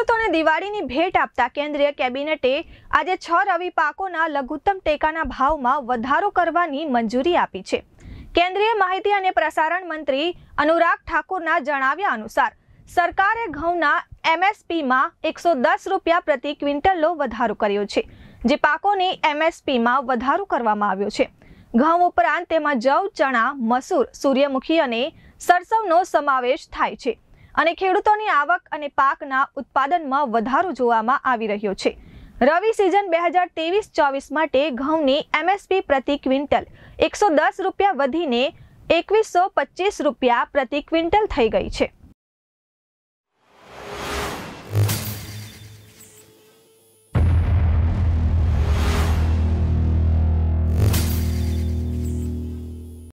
ખેડૂતોને દિવાળીની ભેટ આપતા કેન્દ્રીય કેબિનેટે આજે છ રવિ પાકોના લઘુત્તમ ટેકાના ભાવમાં વધારો કરવાની મંજૂરી આપી છે કેન્દ્રીય માહિતી અને પ્રસારણ મંત્રી અનુરાગ ઠાકુરના જણાવ્યા અનુસાર સરકારે ઘઉંના એમએસપીમાં એકસો દસ રૂપિયા પ્રતિ ક્વિન્ટલનો વધારો કર્યો છે જે પાકોની એમએસપીમાં વધારો કરવામાં આવ્યો છે ઘઉં ઉપરાંત તેમાં જવ ચણા મસૂર સૂર્યમુખી અને સરસવનો સમાવેશ થાય છે અને ખેડૂતોની આવક અને પાકના ઉત્પાદનમાં વધારો જોવામાં આવી રહ્યો છે રવિ સિઝન બે હજાર ત્રેવીસ ચોવીસ માટે ઘઉંની એમએસપી પ્રતિ ક્વિન્ટલ એકસો દસ રૂપિયા વધીને એકવીસો પચીસ રૂપિયા પ્રતિ ક્વિન્ટલ થઈ ગઈ છે